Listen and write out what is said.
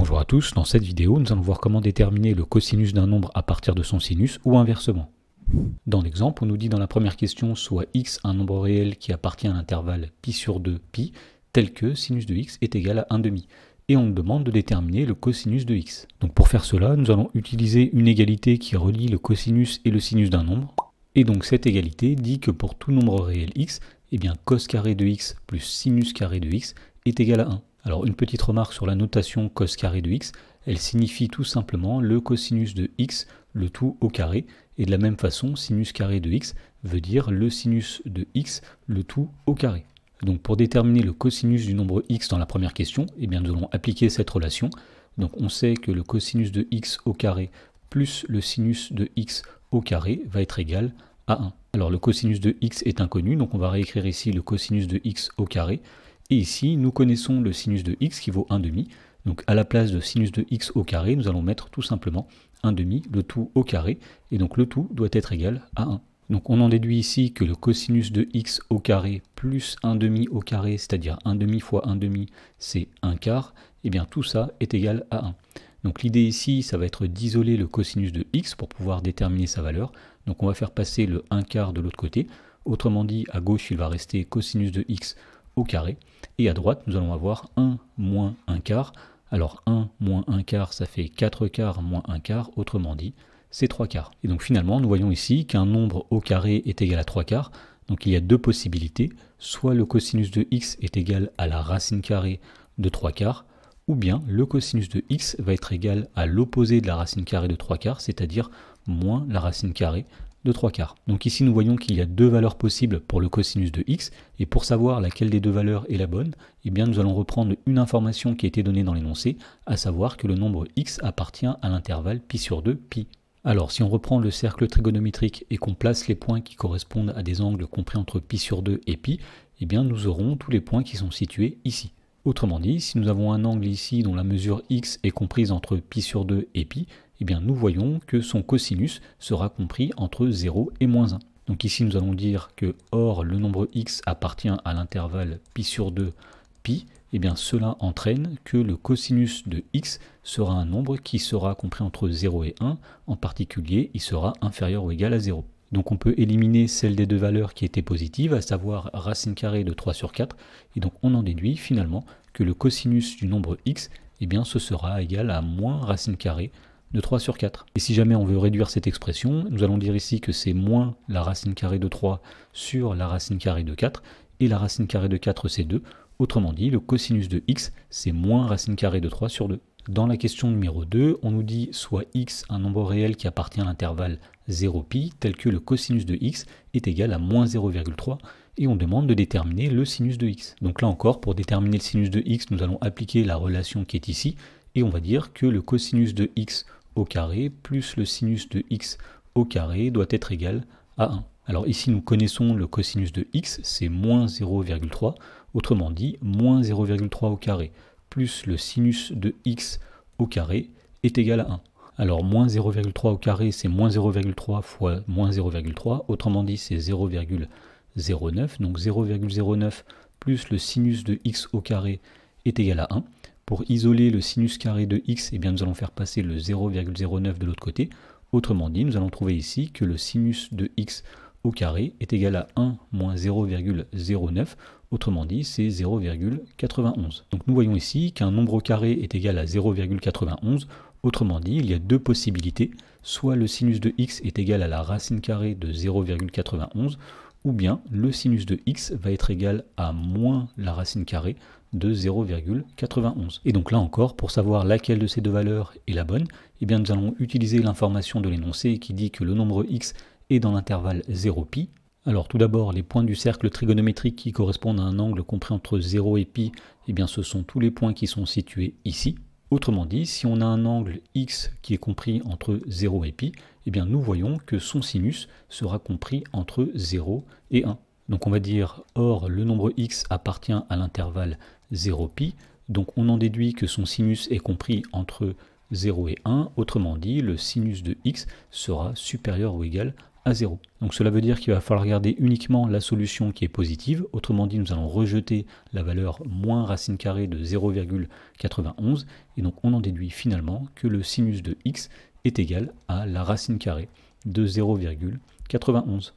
Bonjour à tous, dans cette vidéo nous allons voir comment déterminer le cosinus d'un nombre à partir de son sinus ou inversement. Dans l'exemple, on nous dit dans la première question soit x un nombre réel qui appartient à l'intervalle pi sur 2 pi tel que sinus de x est égal à 1 demi et on nous demande de déterminer le cosinus de x. Donc pour faire cela, nous allons utiliser une égalité qui relie le cosinus et le sinus d'un nombre. Et donc cette égalité dit que pour tout nombre réel x, eh bien cos carré de x plus sinus carré de x est égal à 1. Alors une petite remarque sur la notation cos carré de x, elle signifie tout simplement le cosinus de x, le tout au carré, et de la même façon, sinus carré de x veut dire le sinus de x, le tout au carré. Donc pour déterminer le cosinus du nombre x dans la première question, eh bien nous allons appliquer cette relation. Donc on sait que le cosinus de x au carré plus le sinus de x au carré va être égal à 1. Alors le cosinus de x est inconnu, donc on va réécrire ici le cosinus de x au carré et ici, nous connaissons le sinus de x qui vaut 1 demi. Donc à la place de sinus de x au carré, nous allons mettre tout simplement 1 demi, le tout au carré. Et donc le tout doit être égal à 1. Donc on en déduit ici que le cosinus de x au carré plus 1 demi au carré, c'est-à-dire 1 demi fois 1 demi, c'est 1 quart, et eh bien tout ça est égal à 1. Donc l'idée ici, ça va être d'isoler le cosinus de x pour pouvoir déterminer sa valeur. Donc on va faire passer le 1 quart de l'autre côté. Autrement dit, à gauche, il va rester cosinus de x carré. Et à droite, nous allons avoir 1 moins 1 quart. Alors 1 moins 1 quart, ça fait 4 quarts moins 1 quart, autrement dit, c'est 3 quarts. Et donc finalement, nous voyons ici qu'un nombre au carré est égal à 3 quarts. Donc il y a deux possibilités, soit le cosinus de x est égal à la racine carrée de 3 quarts, ou bien le cosinus de x va être égal à l'opposé de la racine carrée de 3 quarts, c'est-à-dire moins la racine carrée de 3 quarts. Donc ici, nous voyons qu'il y a deux valeurs possibles pour le cosinus de x, et pour savoir laquelle des deux valeurs est la bonne, eh bien, nous allons reprendre une information qui a été donnée dans l'énoncé, à savoir que le nombre x appartient à l'intervalle pi sur 2 pi. Alors, si on reprend le cercle trigonométrique et qu'on place les points qui correspondent à des angles compris entre pi sur 2 et pi, eh bien, nous aurons tous les points qui sont situés ici. Autrement dit, si nous avons un angle ici dont la mesure x est comprise entre pi sur 2 et pi, eh bien nous voyons que son cosinus sera compris entre 0 et moins 1. Donc ici nous allons dire que or le nombre x appartient à l'intervalle pi sur 2 pi, et eh bien cela entraîne que le cosinus de x sera un nombre qui sera compris entre 0 et 1, en particulier il sera inférieur ou égal à 0. Donc on peut éliminer celle des deux valeurs qui étaient positives, à savoir racine carrée de 3 sur 4, et donc on en déduit finalement que le cosinus du nombre x, eh bien ce sera égal à moins racine carrée de 3 sur 4. Et si jamais on veut réduire cette expression, nous allons dire ici que c'est moins la racine carrée de 3 sur la racine carrée de 4, et la racine carrée de 4 c'est 2. Autrement dit, le cosinus de x c'est moins racine carrée de 3 sur 2. Dans la question numéro 2, on nous dit soit x un nombre réel qui appartient à l'intervalle 0 pi tel que le cosinus de x est égal à moins 0,3, et on demande de déterminer le sinus de x. Donc là encore, pour déterminer le sinus de x, nous allons appliquer la relation qui est ici, et on va dire que le cosinus de x carré plus le sinus de x au carré doit être égal à 1. Alors ici, nous connaissons le cosinus de x, c'est moins 0,3, autrement dit, moins 0,3 au carré, plus le sinus de x au carré est égal à 1. Alors moins 0,3 au carré, c'est moins 0,3 fois moins 0,3, autrement dit, c'est 0,09, donc 0,09 plus le sinus de x au carré est égal à 1. Pour isoler le sinus carré de x, eh bien nous allons faire passer le 0,09 de l'autre côté. Autrement dit, nous allons trouver ici que le sinus de x au carré est égal à 1 moins 0,09. Autrement dit, c'est 0,91. Donc nous voyons ici qu'un nombre au carré est égal à 0,91. Autrement dit, il y a deux possibilités. Soit le sinus de x est égal à la racine carrée de 0,91, ou bien le sinus de x va être égal à moins la racine carrée de 0,91. Et donc là encore, pour savoir laquelle de ces deux valeurs est la bonne, eh bien nous allons utiliser l'information de l'énoncé qui dit que le nombre x est dans l'intervalle 0π. Alors tout d'abord, les points du cercle trigonométrique qui correspondent à un angle compris entre 0 et π, eh bien ce sont tous les points qui sont situés ici, Autrement dit, si on a un angle x qui est compris entre 0 et π, eh bien nous voyons que son sinus sera compris entre 0 et 1. Donc on va dire, or le nombre x appartient à l'intervalle 0π, donc on en déduit que son sinus est compris entre 0 et 1, autrement dit, le sinus de x sera supérieur ou égal à donc cela veut dire qu'il va falloir garder uniquement la solution qui est positive, autrement dit nous allons rejeter la valeur moins racine carrée de 0,91, et donc on en déduit finalement que le sinus de x est égal à la racine carrée de 0,91.